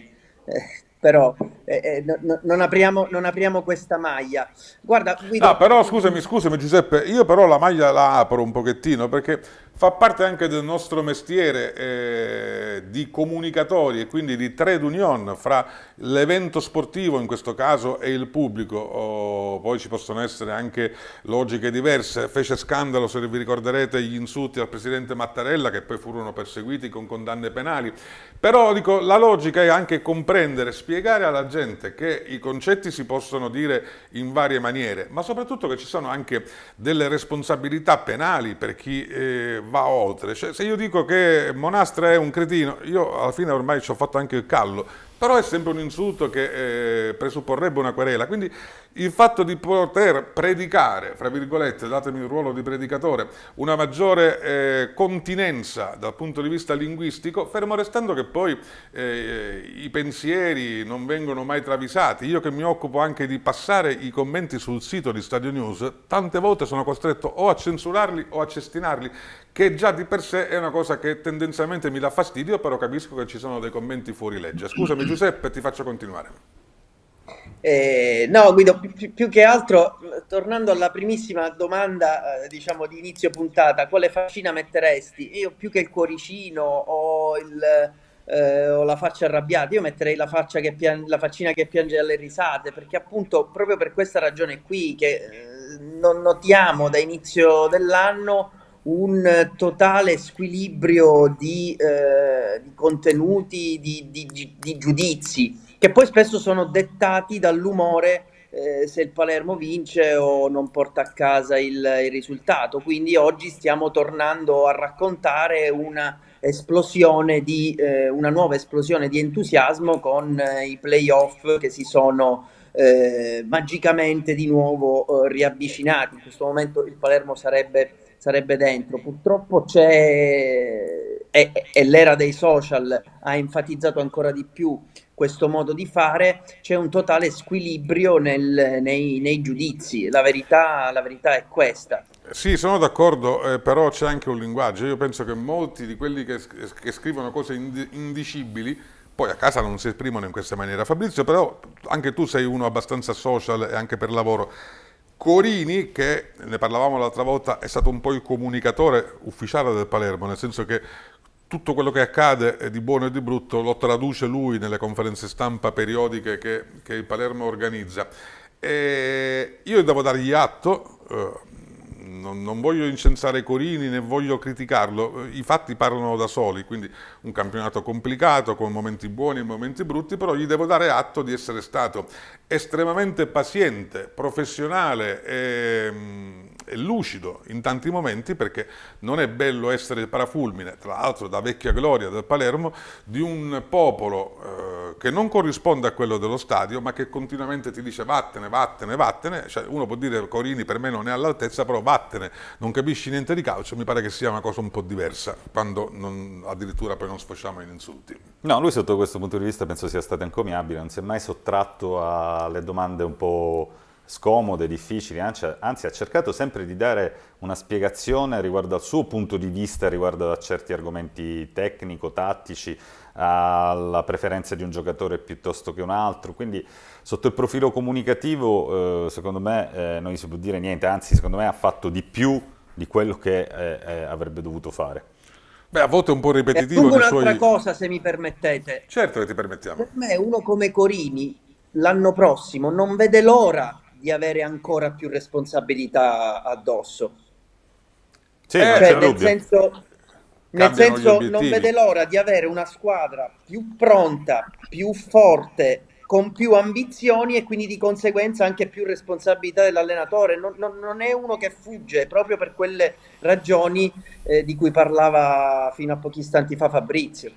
Eh, però eh, eh no, non, apriamo, non, apriamo, questa maglia. Guarda, Guido... No, ah, però scusami, scusami Giuseppe, io però la maglia la apro un pochettino perché fa parte anche del nostro mestiere eh, di comunicatori e quindi di trade union fra L'evento sportivo in questo caso è il pubblico, oh, poi ci possono essere anche logiche diverse. Fece scandalo, se vi ricorderete, gli insulti al presidente Mattarella che poi furono perseguiti con condanne penali. Però dico, la logica è anche comprendere, spiegare alla gente che i concetti si possono dire in varie maniere, ma soprattutto che ci sono anche delle responsabilità penali per chi eh, va oltre. Cioè, se io dico che Monastra è un cretino, io alla fine ormai ci ho fatto anche il callo però è sempre un insulto che eh, presupporrebbe una querela, quindi il fatto di poter predicare, fra virgolette, datemi il ruolo di predicatore, una maggiore eh, continenza dal punto di vista linguistico, fermo restando che poi eh, i pensieri non vengono mai travisati. Io che mi occupo anche di passare i commenti sul sito di Stadio News, tante volte sono costretto o a censurarli o a cestinarli, che già di per sé è una cosa che tendenzialmente mi dà fastidio, però capisco che ci sono dei commenti fuori legge. Scusami Giuseppe, ti faccio continuare. Eh, no, Guido, più, più, che altro, tornando alla primissima domanda, eh, diciamo di inizio puntata, quale fascina metteresti? Io più che il cuoricino o, il, eh, o la faccia arrabbiata, io metterei la, faccia che pian- la faccina che piange alle risate, perché appunto proprio per questa ragione qui che eh, non notiamo da inizio dell'anno un totale squilibrio di, eh, di contenuti, di, di, di giudizi che poi spesso sono dettati dall'umore eh, se il Palermo vince o non porta a casa il, il risultato. Quindi oggi stiamo tornando a raccontare una esplosione di eh, una nuova esplosione di entusiasmo con eh, i playoff che si sono eh, magicamente di nuovo eh, riavvicinati. In questo momento il Palermo sarebbe, sarebbe dentro. Purtroppo c'è e l'era dei social ha enfatizzato ancora di più questo modo di fare, c'è un totale squilibrio nel, nei, nei, giudizi. La verità, la verità, è questa. Sì, sono d'accordo, eh, però c'è anche un linguaggio. Io penso che molti di quelli che, che scrivono cose indicibili poi a casa non si esprimono in questa maniera. Fabrizio, però anche tu sei uno abbastanza social e anche per lavoro. Corini, che ne parlavamo l'altra volta, è stato un po' il comunicatore ufficiale del Palermo, nel senso che tutto quello che accade di buono e di brutto lo traduce lui nelle conferenze stampa periodiche che, che il Palermo organizza. E io devo dargli atto, eh, non, non, voglio incensare Corini né voglio criticarlo, i fatti parlano da soli, quindi un campionato complicato con momenti buoni e momenti brutti, però gli devo dare atto di essere stato estremamente paziente, professionale e, mm, è lucido in tanti momenti perché non è bello essere il parafulmine, tra l'altro da vecchia gloria del Palermo, di un popolo eh, che non corrisponde a quello dello stadio ma che continuamente ti dice vattene, vattene, vattene, cioè, uno può dire Corini per me non è all'altezza però vattene, non capisci niente di calcio, mi pare che sia una cosa un po' diversa quando non, addirittura poi non sfociamo in insulti. No, lui sotto questo punto di vista penso sia stato encomiabile, non si è mai sottratto alle domande un po' scomode, difficili, anzi, anzi ha cercato sempre di dare una spiegazione riguardo al suo punto di vista, riguardo a certi argomenti tecnico-tattici, alla preferenza di un giocatore piuttosto che un altro, quindi sotto il profilo comunicativo eh, secondo me eh, non gli si può dire niente, anzi secondo me ha fatto di più di quello che eh, eh avrebbe dovuto fare. Beh, a volte è un po' ripetitivo. Aggiungo un'altra suoi... cosa, se mi permettete. Certo che ti permettiamo. Per me uno come Corini l'anno prossimo non vede l'ora di avere ancora più responsabilità addosso. Sì, eh, cioè, nel senso, nel senso non vede l'ora di avere una squadra più pronta, più forte, con più ambizioni e quindi di conseguenza anche più responsabilità dell'allenatore. Non, non, non è uno che fugge proprio per quelle ragioni eh, di cui parlava fino a pochi istanti fa Fabrizio.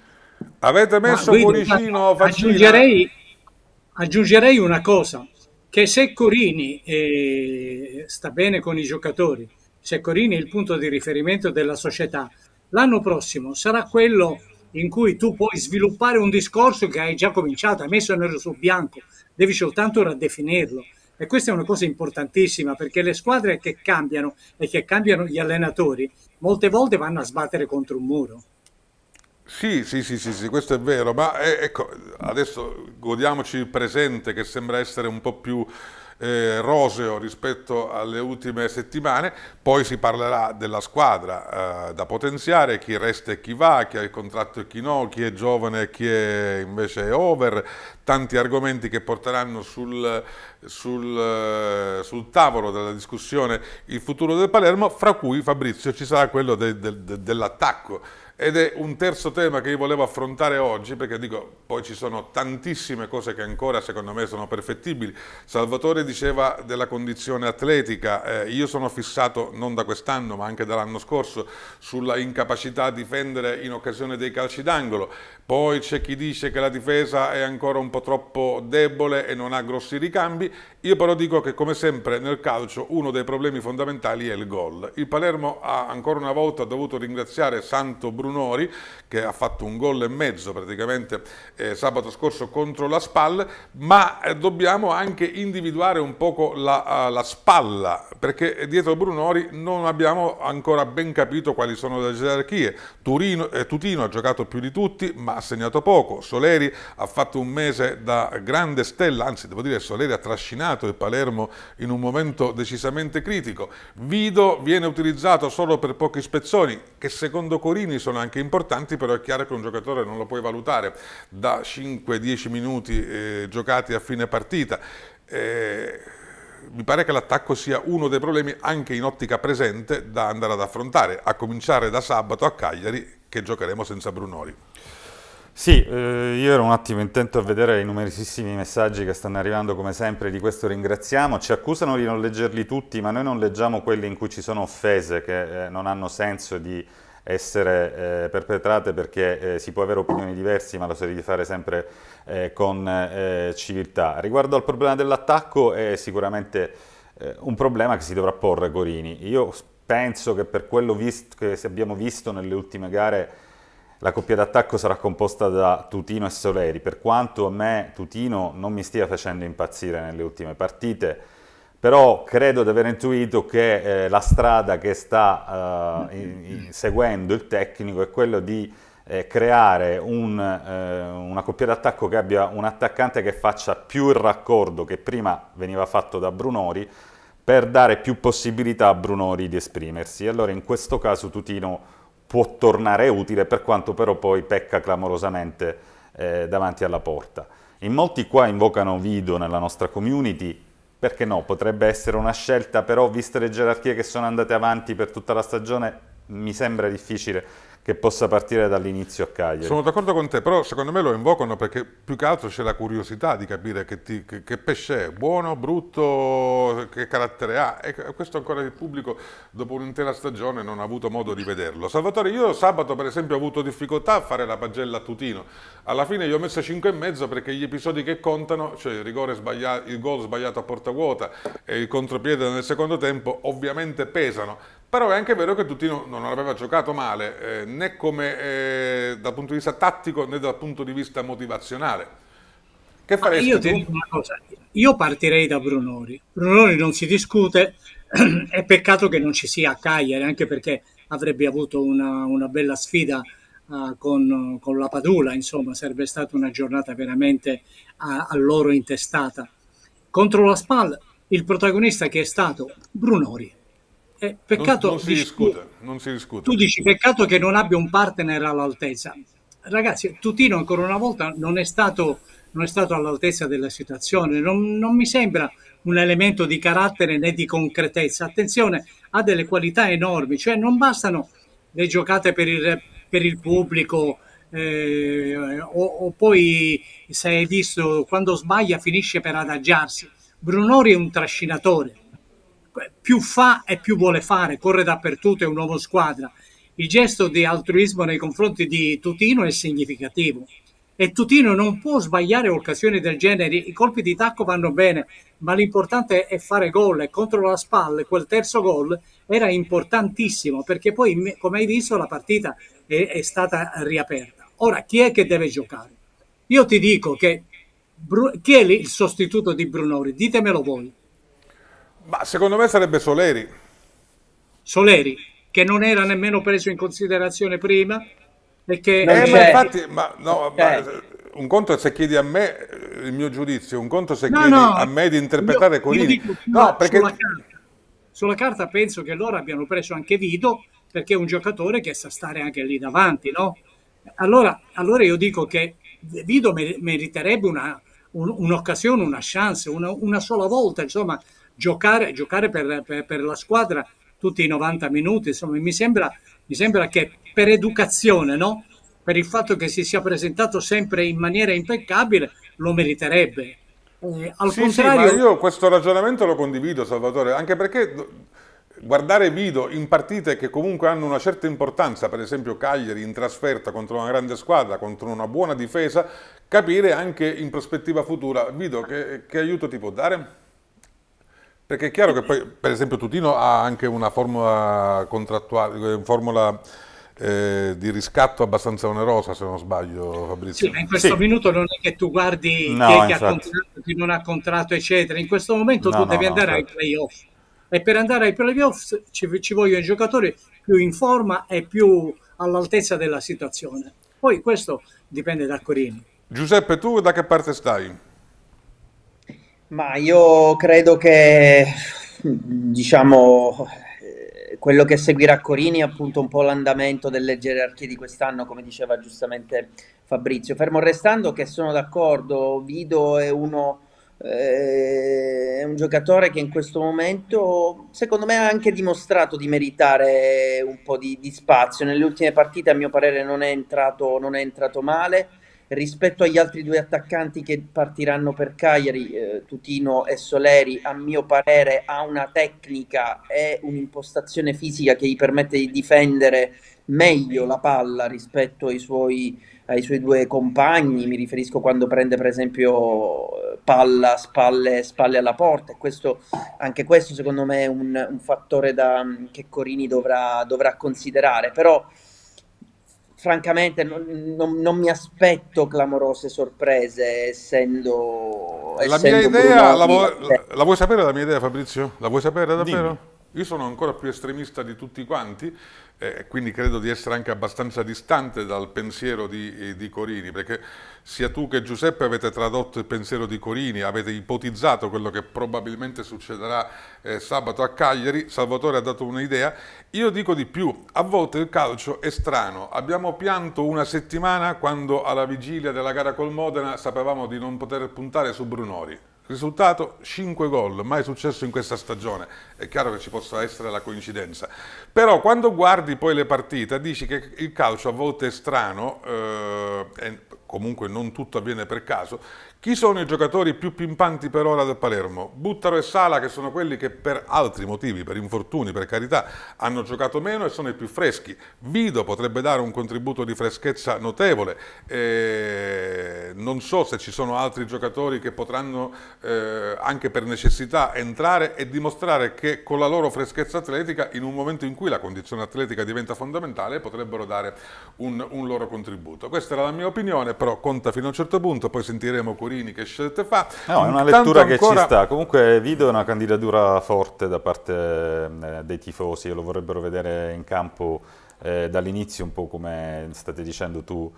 Avete messo Ma, Guido, Cuoricino aggiungerei, aggiungerei una cosa che se Corini eh, sta bene con i giocatori, se Corini è il punto di riferimento della società, l'anno prossimo sarà quello in cui tu puoi sviluppare un discorso che hai già cominciato, hai messo nero su bianco, devi soltanto raddefinirlo. E questa è una cosa importantissima perché le squadre che cambiano e che cambiano gli allenatori molte volte vanno a sbattere contro un muro. Sì, sì, sì, sì, sì, questo è vero, ma eh, ecco, adesso godiamoci il presente che sembra essere un po' più eh, roseo rispetto alle ultime settimane, poi si parlerà della squadra eh, da potenziare, chi resta e chi va, chi ha il contratto e chi no, chi è giovane e chi è invece over, tanti argomenti che porteranno sul, sul, eh, sul tavolo della discussione il futuro del Palermo, fra cui Fabrizio ci sarà quello de, de, de, dell'attacco ed è un terzo tema che io volevo affrontare oggi, perché dico, poi ci sono tantissime cose che ancora secondo me sono perfettibili. Salvatore diceva della condizione atletica, eh, io sono fissato non da quest'anno ma anche dall'anno scorso sulla incapacità a difendere in occasione dei calci d'angolo. Poi c'è chi dice che la difesa è ancora un po' troppo debole e non ha grossi ricambi. Io però dico che come sempre nel calcio uno dei problemi fondamentali è il gol. Il Palermo ha ancora una volta dovuto ringraziare Santo Bruno Lunori che ha fatto un gol e mezzo praticamente eh, sabato scorso contro la SPAL, ma eh, dobbiamo anche individuare un poco la, uh, la, spalla, perché dietro Brunori non abbiamo ancora ben capito quali sono le gerarchie. Turino, eh, Tutino ha giocato più di tutti, ma ha segnato poco. Soleri ha fatto un mese da grande stella, anzi devo dire Soleri ha trascinato il Palermo in un momento decisamente critico. Vido viene utilizzato solo per pochi spezzoni, che secondo Corini sono anche importanti, però è chiaro che un giocatore non lo puoi valutare da 5-10 minuti eh, giocati a fine partita. Eh, mi pare che l'attacco sia uno dei problemi anche in ottica presente da andare ad affrontare, a cominciare da sabato a Cagliari che giocheremo senza Brunori. Sì, eh, io ero un attimo intento a vedere i numerosissimi messaggi che stanno arrivando come sempre, di questo ringraziamo. Ci accusano di non leggerli tutti, ma noi non leggiamo quelli in cui ci sono offese che eh, non hanno senso di essere eh, perpetrate perché eh, si può avere opinioni diverse ma lo si deve fare sempre eh, con eh, civiltà. Riguardo al problema dell'attacco è sicuramente eh, un problema che si dovrà porre Corini. Io penso che per quello che abbiamo visto nelle ultime gare la coppia d'attacco sarà composta da Tutino e Soleri, per quanto a me Tutino non mi stia facendo impazzire nelle ultime partite, però credo di aver intuito che eh, la strada che sta eh, in, in, seguendo il tecnico è quella di eh, creare un, eh, una coppia d'attacco che abbia un attaccante che faccia più il raccordo che prima veniva fatto da Brunori per dare più possibilità a Brunori di esprimersi. Allora in questo caso Tutino può tornare utile per quanto però poi pecca clamorosamente eh, davanti alla porta. In molti qua invocano Vido nella nostra community, perché no, potrebbe essere una scelta, però viste le gerarchie che sono andate avanti per tutta la stagione mi sembra difficile che possa partire dall'inizio a Cagliari. Sono d'accordo con te, però secondo me lo invocano perché più che altro c'è la curiosità di capire che, ti, che, che, pesce è, buono, brutto, che carattere ha. E questo ancora il pubblico dopo un'intera stagione non ha avuto modo di vederlo. Salvatore, io sabato per esempio ho avuto difficoltà a fare la pagella a Tutino. Alla fine gli ho messo e mezzo perché gli episodi che contano, cioè il rigore sbagliato, il gol sbagliato a porta vuota e il contropiede nel secondo tempo, ovviamente pesano però è anche vero che Tutino non aveva giocato male eh, né come, eh, dal punto di vista tattico né dal punto di vista motivazionale. Che faresti io, ti una cosa. io partirei da Brunori. Brunori non si discute, *clears throat* è peccato che non ci sia a Cagliari, anche perché avrebbe avuto una, una bella sfida uh, con, con, la Padula, insomma sarebbe stata una giornata veramente a, ah, a loro intestata. Contro la Spal il protagonista che è stato Brunori eh, peccato, non, non, si dici, discute, non, si discute, Tu dici peccato che non abbia un partner all'altezza. Ragazzi, Tutino ancora una volta non è stato, non è stato all'altezza della situazione, non, non mi sembra un elemento di carattere né di concretezza. Attenzione, ha delle qualità enormi, cioè non bastano le giocate per il, per il pubblico, eh, o, o, poi se hai visto quando sbaglia finisce per adagiarsi. Brunori è un trascinatore, più fa e più vuole fare, corre dappertutto, è un uomo squadra. Il gesto di altruismo nei confronti di Tutino è significativo e Tutino non può sbagliare occasioni del genere, i colpi di tacco vanno bene, ma l'importante è fare gol e contro la spalla quel terzo gol era importantissimo perché poi come hai visto la partita è, è stata riaperta. Ora chi è che deve giocare? Io ti dico che chi è il sostituto di Brunori? Ditemelo voi. Ma secondo me sarebbe Soleri. Soleri, che non era nemmeno preso in considerazione prima. Perché... Eh, ma infatti, ma, no, ma, eh. un conto se chiedi a me eh, il mio giudizio, un conto se no, chiedi no, a me di interpretare io, Corini. Io no, perché... Sulla carta. sulla carta penso che loro abbiano preso anche Vido perché è un giocatore che sa stare anche lì davanti, no? Allora, allora io dico che Vido meriterebbe una, un'occasione, una chance, una, una, sola volta, insomma, giocare, giocare per, per, per, la squadra tutti i 90 minuti, insomma mi sembra, mi sembra che per educazione, no? per il fatto che si sia presentato sempre in maniera impeccabile, lo meriterebbe. Eh, al sì, contrario... Sì, io questo ragionamento lo condivido, Salvatore, anche perché guardare Vido in partite che comunque hanno una certa importanza, per esempio Cagliari in trasferta contro una grande squadra, contro una buona difesa, capire anche in prospettiva futura. Vido che, che aiuto ti può dare? Perché è chiaro che poi, per esempio, Tutino ha anche una formula contrattuale, una eh, formula eh, di riscatto abbastanza onerosa, se non sbaglio, Fabrizio. Sì, ma in questo sì. minuto non è che tu guardi no, chi, è che ha contratto, chi non ha contratto, eccetera. In questo momento no, tu no, devi andare ai playoff. E per andare ai playoff ci, ci i giocatori più in forma e più all'altezza della situazione. Poi questo dipende da Corini. Giuseppe, tu da che parte stai? Ma io credo che, diciamo, eh, quello che seguirà Corini è appunto un po' l'andamento delle gerarchie di quest'anno, come diceva giustamente Fabrizio. Fermo restando che sono d'accordo, Vido è uno eh, è un giocatore che in questo momento secondo me ha anche dimostrato di meritare un po' di, di spazio nelle ultime partite a mio parere non è entrato, non è entrato male rispetto agli altri due attaccanti che partiranno per Cagliari, eh, Tutino e Soleri, a mio parere ha una tecnica e un'impostazione fisica che gli permette di difendere meglio la palla rispetto ai suoi, ai suoi due compagni, mi riferisco quando prende per esempio eh, palla spalle, spalle alla porta e questo, anche questo secondo me è un, un fattore da, che Corini dovrà, dovrà considerare, però francamente non, non, non, mi aspetto clamorose sorprese essendo... La essendo mia idea, la, vo la, la, vuoi sapere la mia idea Fabrizio? La vuoi sapere davvero? Dimmi. Io sono ancora più estremista di tutti quanti eh, quindi credo di essere anche abbastanza distante dal pensiero di, eh, di, Corini, perché sia tu che Giuseppe avete tradotto il pensiero di Corini, avete ipotizzato quello che probabilmente succederà eh, sabato a Cagliari, Salvatore ha dato un'idea, io dico di più, a volte il calcio è strano, abbiamo pianto una settimana quando alla vigilia della gara col Modena sapevamo di non poter puntare su Brunori. Risultato 5 gol, mai successo in questa stagione. È chiaro che ci possa essere la coincidenza. Però quando guardi poi le partite dici che il calcio a volte è strano, eh, comunque non tutto avviene per caso, chi sono i giocatori più pimpanti per ora del Palermo? Buttaro e Sala che sono quelli che per altri motivi, per infortuni, per carità, hanno giocato meno e sono i più freschi. Vido potrebbe dare un contributo di freschezza notevole. E eh, non so se ci sono altri giocatori che potranno eh, anche per necessità entrare e dimostrare che con la loro freschezza atletica, in un momento in cui la condizione atletica diventa fondamentale, potrebbero dare un, un loro contributo. Questa era la mia opinione, però conta fino a un certo punto, poi sentiremo curiosamente Gurini che scelte fa. No, è una lettura che ancora... ci sta. Comunque Vido è una candidatura forte da parte eh, dei tifosi e lo vorrebbero vedere in campo eh, dall'inizio, un po' come state dicendo tu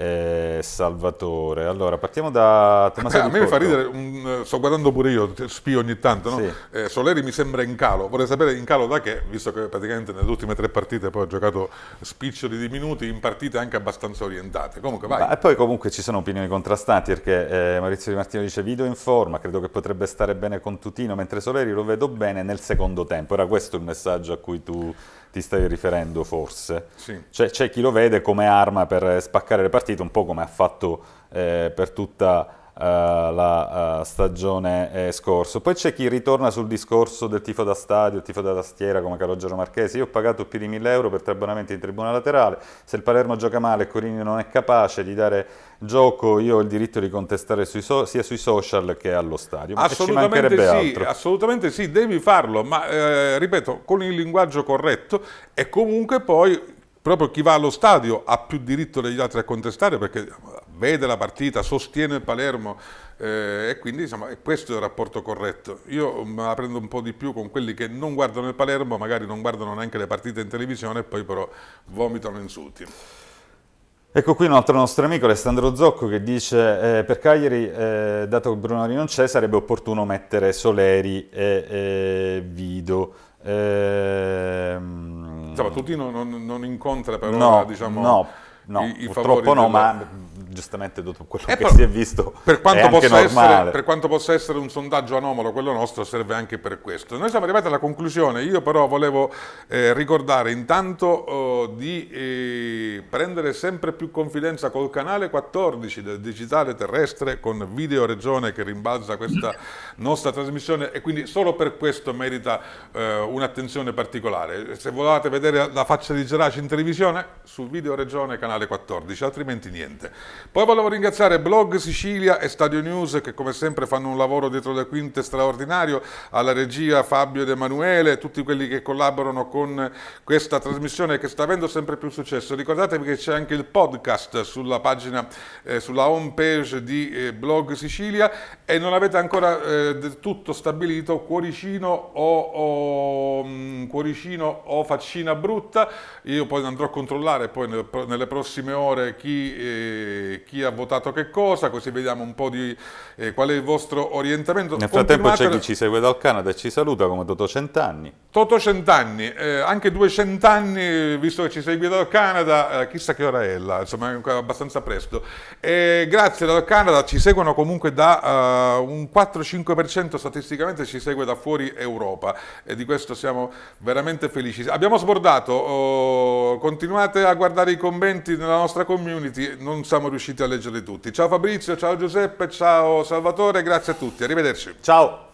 eh, Salvatore. Allora, partiamo da Tommaso. Ah, a me mi fa ridere, um, sto guardando pure io, spio ogni tanto. No? Sì. Eh, Soleri mi sembra in calo. Vorrei sapere in calo da che, visto che praticamente nelle ultime tre partite poi ha giocato spiccioli di minuti in partite anche abbastanza orientate. Comunque vai. Ma, e poi comunque ci sono opinioni contrastanti perché eh, Maurizio Di Martino dice video in forma, credo che potrebbe stare bene con Tutino, mentre Soleri lo vedo bene nel secondo tempo. Era questo il messaggio a cui tu ti stai riferendo forse. Sì. Cioè, c'è, chi lo vede come arma per spaccare le partite, un po' come ha fatto eh, per tutta eh, la eh, stagione scorsa. Poi c'è chi ritorna sul discorso del tifo da stadio, il tifo da tastiera come Calogero Marchesi. Io ho pagato più di 1000 euro per tre abbonamenti in tribuna laterale. Se il Palermo gioca male e Corini non è capace di dare gioco, io ho il diritto di contestare sui so sia sui social che allo stadio. Ma assolutamente sì, altro. assolutamente sì, devi farlo, ma eh, ripeto, con il linguaggio corretto e comunque poi proprio chi va allo stadio ha più diritto degli altri a contestare perché vede la partita, sostiene il Palermo eh, e quindi insomma, questo è il rapporto corretto. Io me mm, la prendo un po' di più con quelli che non guardano il Palermo, magari non guardano neanche le partite in televisione e poi però vomitano insulti. Ecco qui un altro nostro amico, Alessandro Zocco, che dice eh, per Cagliari, eh, dato che Brunori non c'è, sarebbe opportuno mettere Soleri e, e Vido. Ehm... Insomma, Tutino non, non incontra però no, diciamo, no, no, i, i purtroppo no, del... ma giustamente dopo quello eh, che però, si è visto per quanto, possa essere, per quanto, possa essere, un sondaggio anomalo, quello nostro serve anche per questo. Noi siamo arrivati alla conclusione, io però volevo eh, ricordare intanto oh, di eh, prendere sempre più confidenza col canale 14 del digitale terrestre con video regione che rimbalza questa *laughs* nostra trasmissione e quindi solo per questo merita eh, un'attenzione particolare. Se volevate vedere la faccia di Geraci in televisione, su video regione canale 14, altrimenti niente. Poi volevo ringraziare Blog Sicilia e Stadio News che come sempre fanno un lavoro dietro le quinte straordinario, alla regia Fabio ed Emanuele, tutti quelli che collaborano con questa trasmissione che sta avendo sempre più successo. Ricordatevi che c'è anche il podcast sulla pagina, eh, sulla home page di eh, Blog Sicilia e non avete ancora eh, tutto stabilito cuoricino o, o mh, mm, cuoricino o faccina brutta. Io poi andrò a controllare poi nel, nelle prossime ore chi eh, chi ha votato che cosa, così vediamo un po' di eh, qual è il vostro orientamento. Nel frattempo c'è chi ci segue dal Canada e ci saluta come Toto Centanni. Toto Centanni, eh, anche due centanni, eh, visto che ci segue dal Canada, eh, chissà che ora è là, insomma è abbastanza presto. grazie dal Canada, ci seguono comunque da uh, un 4-5% statisticamente, ci segue da fuori Europa e di questo siamo veramente felici. Abbiamo sbordato, oh, continuate a guardare i commenti nella nostra community, non siamo riusciti riusciti a leggerli tutti. Ciao Fabrizio, ciao Giuseppe, ciao Salvatore, grazie a tutti, arrivederci. Ciao.